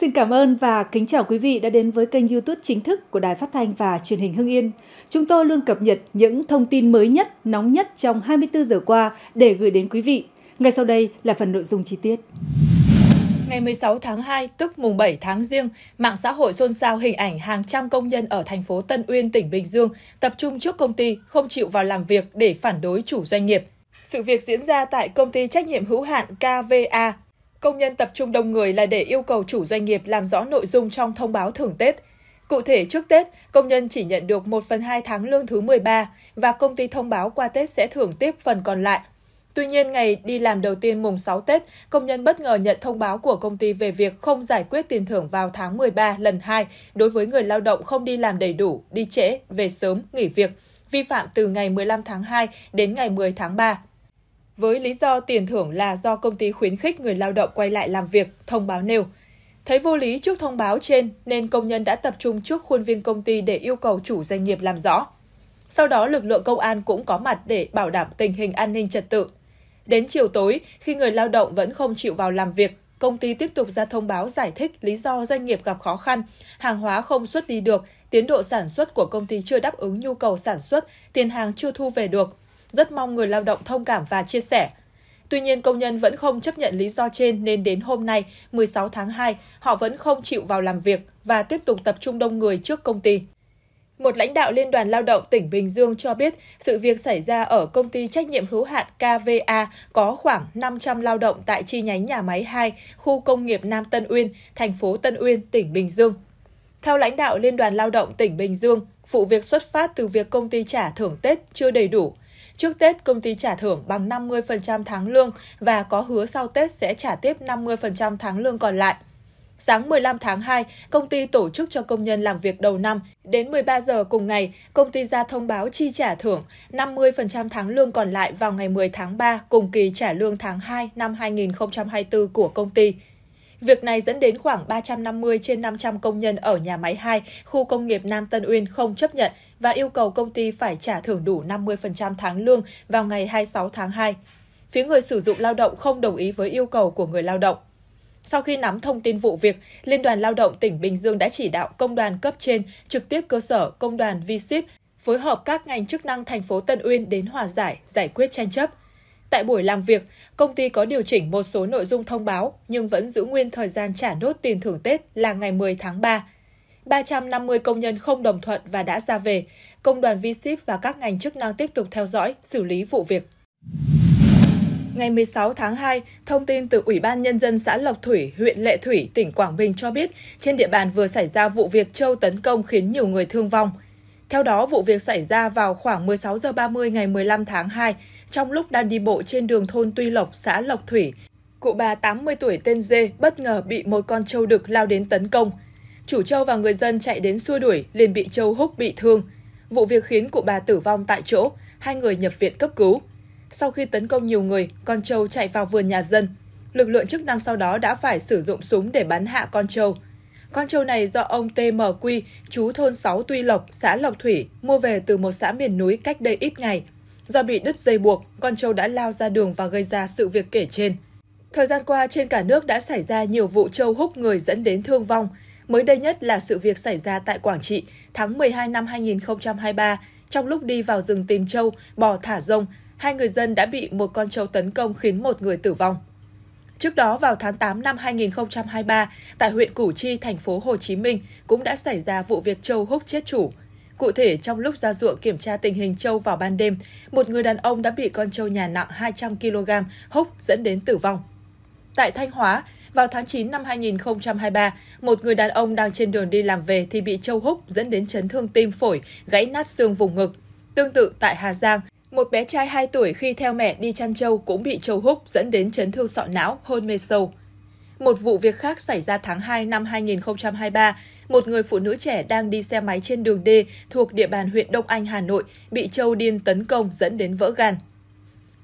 Xin cảm ơn và kính chào quý vị đã đến với kênh YouTube chính thức của Đài Phát thanh và Truyền hình Hưng Yên. Chúng tôi luôn cập nhật những thông tin mới nhất, nóng nhất trong 24 giờ qua để gửi đến quý vị. Ngay sau đây là phần nội dung chi tiết. Ngày 16 tháng 2, tức mùng 7 tháng Giêng, mạng xã hội xôn xao hình ảnh hàng trăm công nhân ở thành phố Tân Uyên, tỉnh Bình Dương tập trung trước công ty không chịu vào làm việc để phản đối chủ doanh nghiệp. Sự việc diễn ra tại công ty trách nhiệm hữu hạn KVA Công nhân tập trung đông người là để yêu cầu chủ doanh nghiệp làm rõ nội dung trong thông báo thưởng Tết. Cụ thể, trước Tết, công nhân chỉ nhận được 1 phần 2 tháng lương thứ 13 và công ty thông báo qua Tết sẽ thưởng tiếp phần còn lại. Tuy nhiên, ngày đi làm đầu tiên mùng 6 Tết, công nhân bất ngờ nhận thông báo của công ty về việc không giải quyết tiền thưởng vào tháng 13 lần 2 đối với người lao động không đi làm đầy đủ, đi trễ, về sớm, nghỉ việc, vi phạm từ ngày 15 tháng 2 đến ngày 10 tháng 3 với lý do tiền thưởng là do công ty khuyến khích người lao động quay lại làm việc, thông báo nêu. Thấy vô lý trước thông báo trên nên công nhân đã tập trung trước khuôn viên công ty để yêu cầu chủ doanh nghiệp làm rõ. Sau đó lực lượng công an cũng có mặt để bảo đảm tình hình an ninh trật tự. Đến chiều tối, khi người lao động vẫn không chịu vào làm việc, công ty tiếp tục ra thông báo giải thích lý do doanh nghiệp gặp khó khăn, hàng hóa không xuất đi được, tiến độ sản xuất của công ty chưa đáp ứng nhu cầu sản xuất, tiền hàng chưa thu về được, rất mong người lao động thông cảm và chia sẻ. Tuy nhiên, công nhân vẫn không chấp nhận lý do trên nên đến hôm nay, 16 tháng 2, họ vẫn không chịu vào làm việc và tiếp tục tập trung đông người trước công ty. Một lãnh đạo Liên đoàn Lao động tỉnh Bình Dương cho biết, sự việc xảy ra ở công ty trách nhiệm hữu hạn KVA có khoảng 500 lao động tại chi nhánh nhà máy 2, khu công nghiệp Nam Tân Uyên, thành phố Tân Uyên, tỉnh Bình Dương. Theo lãnh đạo Liên đoàn Lao động tỉnh Bình Dương, vụ việc xuất phát từ việc công ty trả thưởng Tết chưa đầy đủ, Trước Tết, công ty trả thưởng bằng 50% tháng lương và có hứa sau Tết sẽ trả tiếp 50% tháng lương còn lại. Sáng 15 tháng 2, công ty tổ chức cho công nhân làm việc đầu năm. Đến 13 giờ cùng ngày, công ty ra thông báo chi trả thưởng 50% tháng lương còn lại vào ngày 10 tháng 3 cùng kỳ trả lương tháng 2 năm 2024 của công ty. Việc này dẫn đến khoảng 350 trên 500 công nhân ở nhà máy 2, khu công nghiệp Nam Tân Uyên không chấp nhận và yêu cầu công ty phải trả thưởng đủ 50% tháng lương vào ngày 26 tháng 2. Phía người sử dụng lao động không đồng ý với yêu cầu của người lao động. Sau khi nắm thông tin vụ việc, Liên đoàn Lao động tỉnh Bình Dương đã chỉ đạo công đoàn cấp trên, trực tiếp cơ sở, công đoàn V-Ship phối hợp các ngành chức năng thành phố Tân Uyên đến hòa giải, giải quyết tranh chấp. Tại buổi làm việc, công ty có điều chỉnh một số nội dung thông báo nhưng vẫn giữ nguyên thời gian trả nốt tiền thưởng Tết là ngày 10 tháng 3. 350 công nhân không đồng thuận và đã ra về. Công đoàn V-Ship và các ngành chức năng tiếp tục theo dõi, xử lý vụ việc. Ngày 16 tháng 2, thông tin từ Ủy ban Nhân dân xã Lộc Thủy, huyện Lệ Thủy, tỉnh Quảng Bình cho biết trên địa bàn vừa xảy ra vụ việc châu tấn công khiến nhiều người thương vong. Theo đó, vụ việc xảy ra vào khoảng 16 giờ 30 ngày 15 tháng 2. Trong lúc đang đi bộ trên đường thôn Tuy Lộc, xã Lộc Thủy, cụ bà 80 tuổi tên Dê bất ngờ bị một con trâu đực lao đến tấn công. Chủ trâu và người dân chạy đến xua đuổi, liền bị trâu húc bị thương. Vụ việc khiến cụ bà tử vong tại chỗ, hai người nhập viện cấp cứu. Sau khi tấn công nhiều người, con trâu chạy vào vườn nhà dân. Lực lượng chức năng sau đó đã phải sử dụng súng để bắn hạ con trâu. Con trâu này do ông t m TMQ, chú thôn 6 Tuy Lộc, xã Lộc Thủy, mua về từ một xã miền núi cách đây ít ngày – Do bị đứt dây buộc, con trâu đã lao ra đường và gây ra sự việc kể trên. Thời gian qua, trên cả nước đã xảy ra nhiều vụ trâu húc người dẫn đến thương vong. Mới đây nhất là sự việc xảy ra tại Quảng Trị tháng 12 năm 2023. Trong lúc đi vào rừng tìm trâu, bò thả rông, hai người dân đã bị một con trâu tấn công khiến một người tử vong. Trước đó vào tháng 8 năm 2023, tại huyện Củ Chi, thành phố Hồ Chí Minh cũng đã xảy ra vụ việc trâu húc chết chủ, Cụ thể, trong lúc ra ruộng kiểm tra tình hình trâu vào ban đêm, một người đàn ông đã bị con trâu nhà nặng 200 kg hốc dẫn đến tử vong. Tại Thanh Hóa, vào tháng 9 năm 2023, một người đàn ông đang trên đường đi làm về thì bị trâu húc dẫn đến chấn thương tim phổi, gãy nát xương vùng ngực. Tương tự tại Hà Giang, một bé trai 2 tuổi khi theo mẹ đi chăn trâu cũng bị trâu húc dẫn đến chấn thương sọ não, hôn mê sâu. Một vụ việc khác xảy ra tháng 2 năm 2023, một người phụ nữ trẻ đang đi xe máy trên đường D thuộc địa bàn huyện Đông Anh, Hà Nội, bị châu điên tấn công dẫn đến vỡ gan.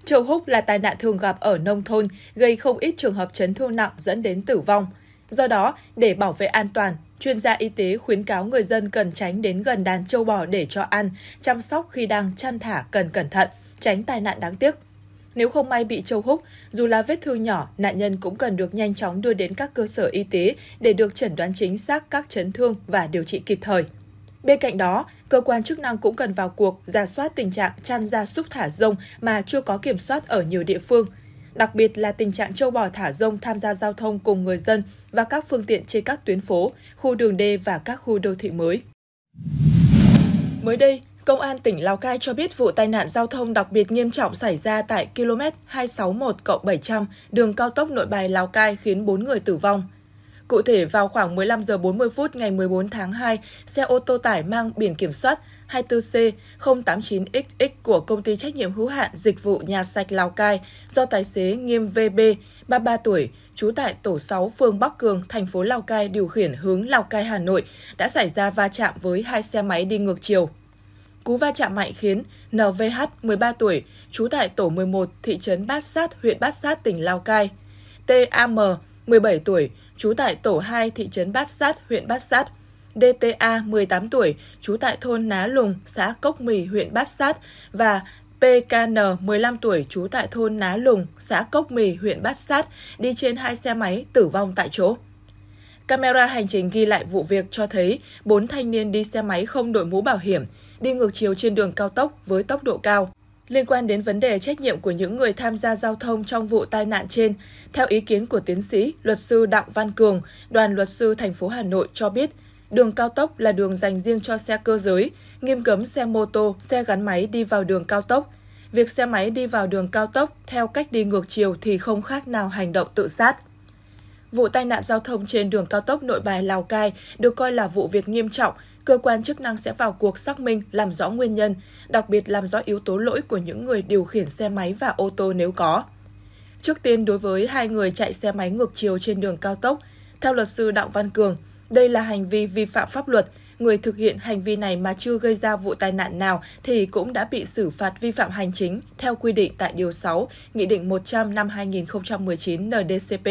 Châu húc là tai nạn thường gặp ở nông thôn, gây không ít trường hợp chấn thương nặng dẫn đến tử vong. Do đó, để bảo vệ an toàn, chuyên gia y tế khuyến cáo người dân cần tránh đến gần đàn châu bò để cho ăn, chăm sóc khi đang chăn thả cần cẩn thận, tránh tai nạn đáng tiếc. Nếu không may bị châu hút, dù là vết thương nhỏ, nạn nhân cũng cần được nhanh chóng đưa đến các cơ sở y tế để được chẩn đoán chính xác các chấn thương và điều trị kịp thời. Bên cạnh đó, cơ quan chức năng cũng cần vào cuộc ra soát tình trạng chăn gia súc thả rông mà chưa có kiểm soát ở nhiều địa phương, đặc biệt là tình trạng châu bò thả rông tham gia giao thông cùng người dân và các phương tiện trên các tuyến phố, khu đường đê và các khu đô thị mới. Mới đây, Công an tỉnh Lào Cai cho biết vụ tai nạn giao thông đặc biệt nghiêm trọng xảy ra tại km 261 700 đường cao tốc Nội Bài Lào Cai khiến 4 người tử vong. Cụ thể vào khoảng 15 giờ 40 phút ngày 14 tháng 2, xe ô tô tải mang biển kiểm soát 24C089XX của công ty trách nhiệm hữu hạn dịch vụ nhà sạch Lào Cai do tài xế Nghiêm VB, 33 tuổi, trú tại tổ 6 phường Bắc Cường, thành phố Lào Cai điều khiển hướng Lào Cai Hà Nội đã xảy ra va chạm với hai xe máy đi ngược chiều. Cú va chạm mạnh khiến NVH 13 tuổi, trú tại tổ 11 thị trấn Bát Sát, huyện Bát Sát, tỉnh Lào Cai. TAM 17 tuổi, trú tại tổ 2 thị trấn Bát Sát, huyện Bát Sát. DTA 18 tuổi, trú tại thôn Ná Lùng, xã Cốc Mì, huyện Bát Sát và PKN 15 tuổi trú tại thôn Ná Lùng, xã Cốc Mì, huyện Bát Sát, đi trên hai xe máy tử vong tại chỗ. Camera hành trình ghi lại vụ việc cho thấy bốn thanh niên đi xe máy không đội mũ bảo hiểm, đi ngược chiều trên đường cao tốc với tốc độ cao. Liên quan đến vấn đề trách nhiệm của những người tham gia giao thông trong vụ tai nạn trên, theo ý kiến của tiến sĩ, luật sư Đặng Văn Cường, đoàn luật sư thành phố Hà Nội cho biết, đường cao tốc là đường dành riêng cho xe cơ giới, nghiêm cấm xe mô tô, xe gắn máy đi vào đường cao tốc. Việc xe máy đi vào đường cao tốc theo cách đi ngược chiều thì không khác nào hành động tự sát. Vụ tai nạn giao thông trên đường cao tốc Nội Bài Lào Cai được coi là vụ việc nghiêm trọng, cơ quan chức năng sẽ vào cuộc xác minh làm rõ nguyên nhân, đặc biệt làm rõ yếu tố lỗi của những người điều khiển xe máy và ô tô nếu có. Trước tiên đối với hai người chạy xe máy ngược chiều trên đường cao tốc, theo luật sư Đặng Văn Cường, đây là hành vi vi phạm pháp luật, người thực hiện hành vi này mà chưa gây ra vụ tai nạn nào thì cũng đã bị xử phạt vi phạm hành chính theo quy định tại Điều 6, Nghị định 100 năm 2019 NDCP.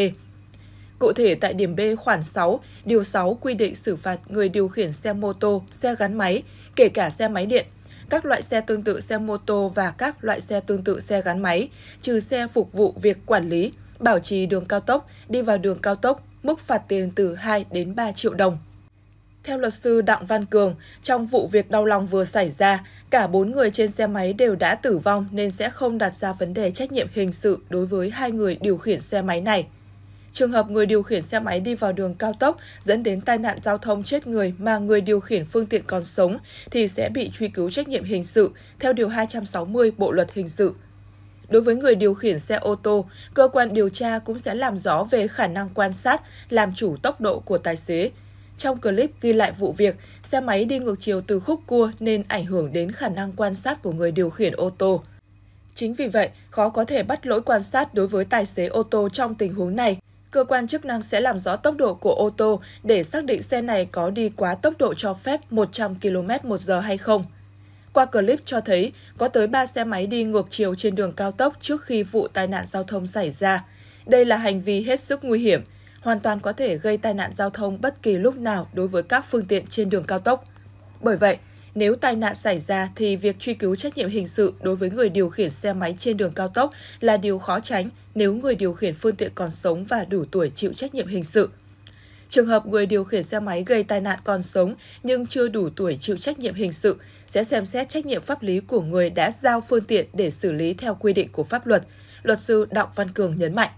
Cụ thể tại điểm B khoản 6, điều 6 quy định xử phạt người điều khiển xe mô tô, xe gắn máy, kể cả xe máy điện, các loại xe tương tự xe mô tô và các loại xe tương tự xe gắn máy, trừ xe phục vụ việc quản lý, bảo trì đường cao tốc, đi vào đường cao tốc, mức phạt tiền từ 2 đến 3 triệu đồng. Theo luật sư Đặng Văn Cường, trong vụ việc đau lòng vừa xảy ra, cả bốn người trên xe máy đều đã tử vong nên sẽ không đặt ra vấn đề trách nhiệm hình sự đối với hai người điều khiển xe máy này. Trường hợp người điều khiển xe máy đi vào đường cao tốc dẫn đến tai nạn giao thông chết người mà người điều khiển phương tiện còn sống thì sẽ bị truy cứu trách nhiệm hình sự theo Điều 260 Bộ Luật Hình sự. Đối với người điều khiển xe ô tô, cơ quan điều tra cũng sẽ làm rõ về khả năng quan sát, làm chủ tốc độ của tài xế. Trong clip ghi lại vụ việc, xe máy đi ngược chiều từ khúc cua nên ảnh hưởng đến khả năng quan sát của người điều khiển ô tô. Chính vì vậy, khó có thể bắt lỗi quan sát đối với tài xế ô tô trong tình huống này cơ quan chức năng sẽ làm rõ tốc độ của ô tô để xác định xe này có đi quá tốc độ cho phép 100 km một giờ hay không. Qua clip cho thấy, có tới 3 xe máy đi ngược chiều trên đường cao tốc trước khi vụ tai nạn giao thông xảy ra. Đây là hành vi hết sức nguy hiểm, hoàn toàn có thể gây tai nạn giao thông bất kỳ lúc nào đối với các phương tiện trên đường cao tốc. Bởi vậy, nếu tai nạn xảy ra thì việc truy cứu trách nhiệm hình sự đối với người điều khiển xe máy trên đường cao tốc là điều khó tránh nếu người điều khiển phương tiện còn sống và đủ tuổi chịu trách nhiệm hình sự. Trường hợp người điều khiển xe máy gây tai nạn còn sống nhưng chưa đủ tuổi chịu trách nhiệm hình sự sẽ xem xét trách nhiệm pháp lý của người đã giao phương tiện để xử lý theo quy định của pháp luật, luật sư Đặng Văn Cường nhấn mạnh.